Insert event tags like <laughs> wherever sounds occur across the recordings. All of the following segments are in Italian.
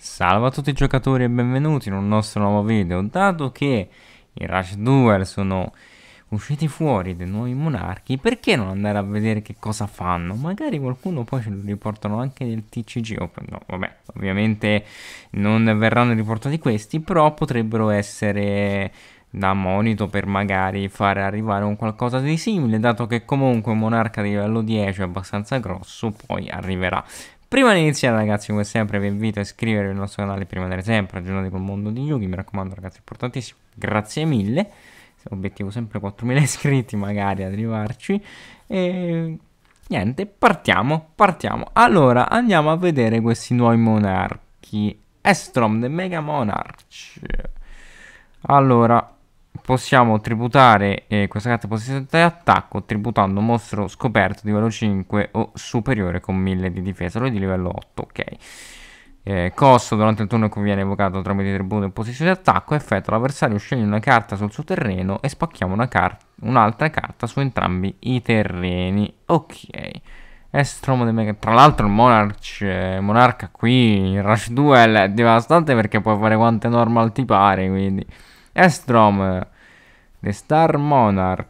Salve a tutti i giocatori e benvenuti in un nostro nuovo video Dato che i Rush Duel sono usciti fuori dei nuovi monarchi Perché non andare a vedere che cosa fanno? Magari qualcuno poi ce lo riportano anche nel TCG No, vabbè, ovviamente non verranno riportati questi Però potrebbero essere da monito per magari fare arrivare un qualcosa di simile dato che comunque un monarca di livello 10 è abbastanza grosso poi arriverà Prima di iniziare ragazzi come sempre vi invito a iscrivervi al nostro canale prima di andare sempre aggiornati col mondo di Yugi, mi raccomando ragazzi è importantissimo, grazie mille, obiettivo sempre 4000 <laughs> iscritti magari ad arrivarci e niente partiamo, partiamo, allora andiamo a vedere questi nuovi monarchi, Estrom the Mega Monarch, allora possiamo tributare eh, questa carta possessante di attacco tributando un mostro scoperto di livello 5 o superiore con 1000 di difesa, lui di livello 8, ok. Eh, costo durante il turno cui viene evocato tramite tributo e posizione di attacco, effetto l'avversario sceglie una carta sul suo terreno e spacchiamo un'altra car un carta su entrambi i terreni, ok. Estromo de Mega. Tra l'altro il Monarch, eh, Monarca qui in Rush Duel è devastante perché puoi fare quante normal ti pare, quindi... Estrom The Star Monarch.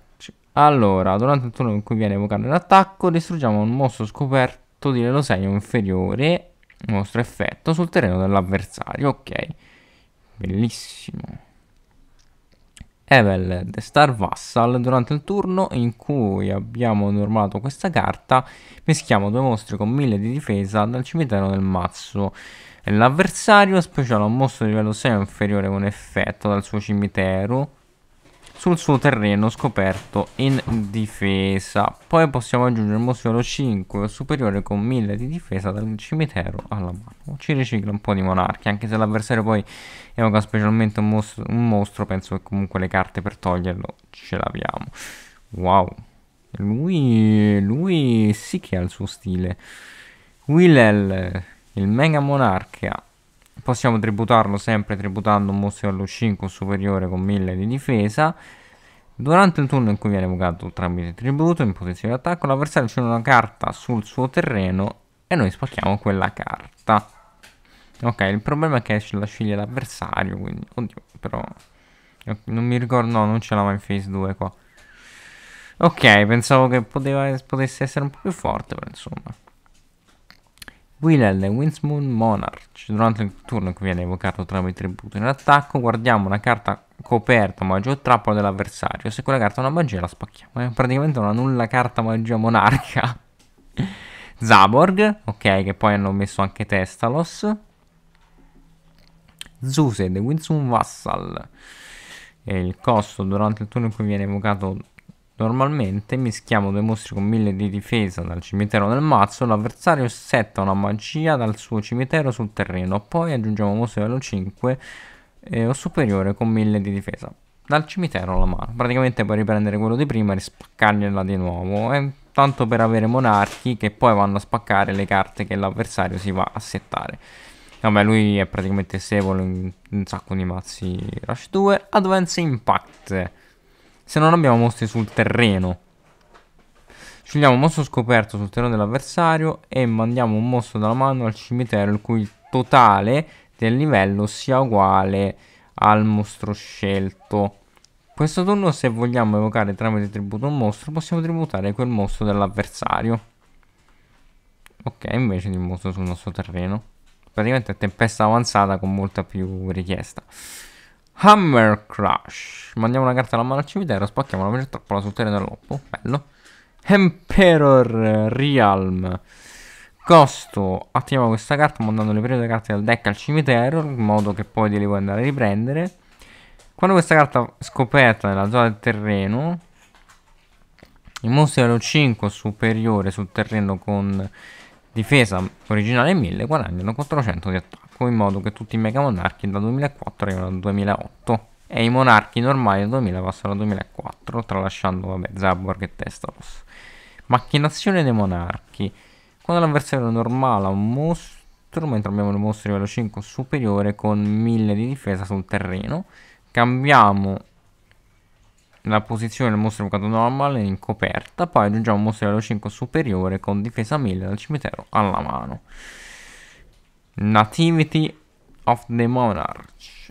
Allora, durante il turno in cui viene evocato l'attacco, distruggiamo un mostro scoperto di livello 6 o inferiore, mostro effetto, sul terreno dell'avversario. Ok, bellissimo. Evel, The Star Vassal, durante il turno in cui abbiamo normato questa carta, meschiamo due mostri con 1000 di difesa dal cimitero del mazzo. L'avversario speciale un mostro di livello 6 inferiore con effetto dal suo cimitero sul suo terreno scoperto in difesa. Poi possiamo aggiungere il Mosolo 5, superiore con 1000 di difesa dal cimitero alla mano. Ci ricicla un po' di monarchia, anche se l'avversario poi evoca specialmente un mostro, un mostro, penso che comunque le carte per toglierlo ce l'abbiamo. Wow, lui, lui sì che ha il suo stile. Willel, il mega monarchia, possiamo tributarlo sempre tributando un mostro allo 5 superiore con 1000 di difesa. Durante il turno in cui viene evocato tramite tributo in posizione di attacco, l'avversario c'è una carta sul suo terreno e noi spacchiamo quella carta. Ok, il problema è che la sceglie l'avversario, quindi... Oddio, però... Non mi ricordo, no, non ce l'aveva in phase 2 qua. Ok, pensavo che poteva, potesse essere un po' più forte, però insomma. Willel e Winsmoon Monarch. Durante il turno in cui viene evocato tramite tributo in attacco, guardiamo una carta coperta magia o trappola dell'avversario. Se quella carta è una magia la spacchiamo. È eh. praticamente una nulla carta magia monarca. <laughs> Zaborg, ok, che poi hanno messo anche Testalos. Zuse e Winsmoon Vassal. E il costo durante il turno in cui viene evocato Normalmente mischiamo due mostri con 1000 di difesa dal cimitero del mazzo, l'avversario setta una magia dal suo cimitero sul terreno, poi aggiungiamo un mostro livello 5 eh, o superiore con 1000 di difesa dal cimitero alla mano. Praticamente puoi riprendere quello di prima e spaccargliela di nuovo, eh, tanto per avere monarchi che poi vanno a spaccare le carte che l'avversario si va a settare. Vabbè, lui è praticamente stable in un sacco di mazzi Rush 2. Advance Impact se non abbiamo mostri sul terreno. Scegliamo un mostro scoperto sul terreno dell'avversario e mandiamo un mostro dalla mano al cimitero il cui totale del livello sia uguale al mostro scelto. Questo turno se vogliamo evocare tramite tributo un mostro possiamo tributare quel mostro dell'avversario. Ok, invece di un mostro sul nostro terreno. Praticamente è tempesta avanzata con molta più richiesta. Hammer Crush. Mandiamo una carta alla mano al cimitero, spacchiamo la magia trappola sul terreno dell'oppo. Bello. Emperor Realm. Costo. Attiviamo questa carta mandando le prime due carte del deck al cimitero, in modo che poi le puoi andare a riprendere. Quando questa carta è scoperta nella zona del terreno, i mostri hanno 5 superiore sul terreno con difesa originale 1000 guadagnano 400 di attacco in modo che tutti i mega monarchi da 2004 arrivano al 2008 e i monarchi normali dal 2000 passano al 2004 tralasciando vabbè, Zaborg e Testaros macchinazione dei monarchi quando l'avversario normale ha un mostro mentre abbiamo un mostro livello 5 superiore con 1000 di difesa sul terreno cambiamo la posizione del mostro evocato normale in coperta poi aggiungiamo un mostro livello 5 superiore con difesa 1000 dal cimitero alla mano Nativity of the Monarch.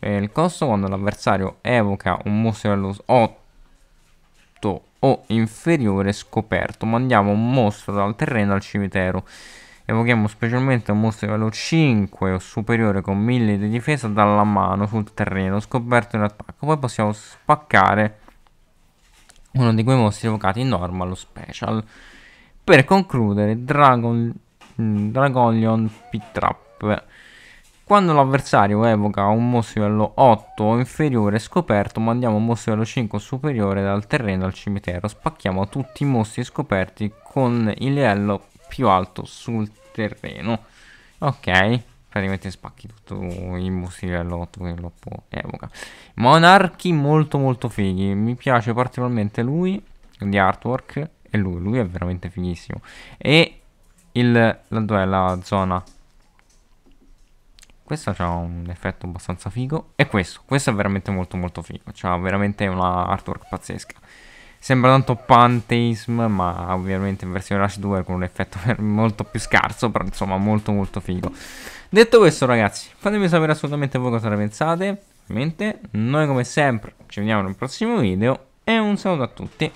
E il costo quando l'avversario evoca un mostro dello 8 o inferiore scoperto. Mandiamo un mostro dal terreno al cimitero. Evochiamo specialmente un mostro di valore 5 o superiore con 1000 di difesa dalla mano sul terreno scoperto in attacco. Poi possiamo spaccare uno di quei mostri evocati in normal o special. Per concludere, Dragon Mm, Dragonion P-Trap. Quando l'avversario evoca un mostro livello 8 o inferiore scoperto, mandiamo un mostro livello 5 o superiore dal terreno al cimitero. Spacchiamo tutti i mostri scoperti con il livello più alto sul terreno. Ok, praticamente spacchi tutto il mostri livello 8 che lo evoca. Monarchi molto molto fighi, mi piace particolarmente lui, di artwork, e lui, lui è veramente fighissimo. E il, la, dov'è la zona? Questo ha un effetto abbastanza figo. E questo, questo è veramente molto molto figo. cioè veramente una artwork pazzesca. Sembra tanto Pantheism, ma ovviamente in versione Rush 2 con un effetto <laughs> molto più scarso, però insomma molto molto figo. Detto questo ragazzi, fatemi sapere assolutamente voi cosa ne pensate. Ovviamente, noi come sempre ci vediamo nel prossimo video e un saluto a tutti.